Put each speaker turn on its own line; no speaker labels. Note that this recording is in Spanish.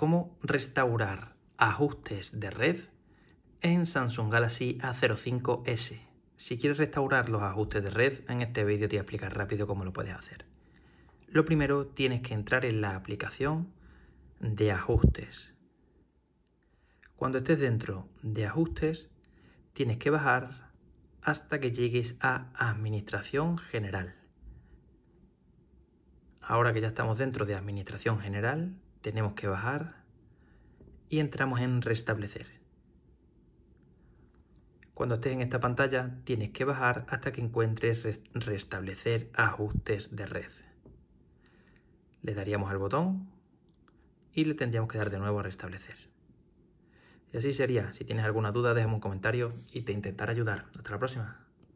cómo restaurar ajustes de red en Samsung Galaxy A05s. Si quieres restaurar los ajustes de red, en este vídeo te voy a explicar rápido cómo lo puedes hacer. Lo primero, tienes que entrar en la aplicación de ajustes. Cuando estés dentro de ajustes, tienes que bajar hasta que llegues a Administración General. Ahora que ya estamos dentro de Administración General, tenemos que bajar y entramos en restablecer. Cuando estés en esta pantalla tienes que bajar hasta que encuentres restablecer ajustes de red. Le daríamos al botón y le tendríamos que dar de nuevo a restablecer. Y así sería. Si tienes alguna duda déjame un comentario y te intentaré ayudar. Hasta la próxima.